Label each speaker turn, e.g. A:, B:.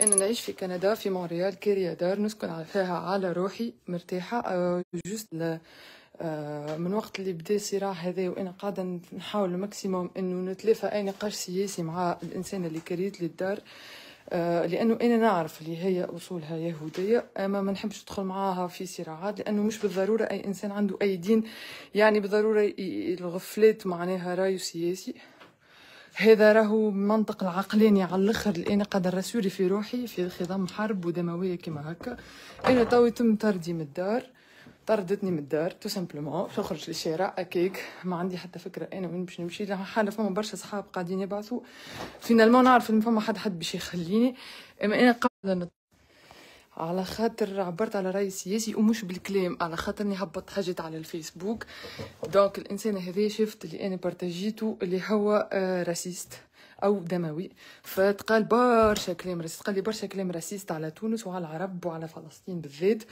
A: أنا نعيش في كندا في مونريال كارية دار نسكن فيها على روحي مرتاحة جوست آه، آه، من وقت اللي بدا الصراع هذا وانا قاعده نحاول الماكسيموم انه نتلافى اي نقاش سياسي مع الانسان اللي كريت لي الدار آه، لانه انا نعرف اللي هي اصولها يهوديه اما ما نحبش ندخل معاها في صراعات لانه مش بالضروره اي انسان عنده اي دين يعني بالضروره الغفلات معناها رأي سياسي هذا راهو منطق العقلاني على الاخر اللي انا قادر رسولي في روحي في خضم حرب ودمويه كيما هكا انا توي تم طردي من الدار طردتني من الدار تو سامبلومون باش نخرج للشارع اكيك ما عندي حتى فكره انا وين باش نمشي حاله فما برشا صحاب قاعدين يبعثوا فينالمون نعرف ان فما حد حد باش يخليني اما انا قاعده على خاطر عبرت على راي سياسي ومش بالكلام على خاطرني هبط حاجات على الفيسبوك دونك الانسان هذا شفت اللي انا بارتاجيته اللي هو آه، راسيست او دموي فتقال برشا كلام راسيست قال لي برشا كلام راسيست على تونس وعلى العرب وعلى فلسطين بالذات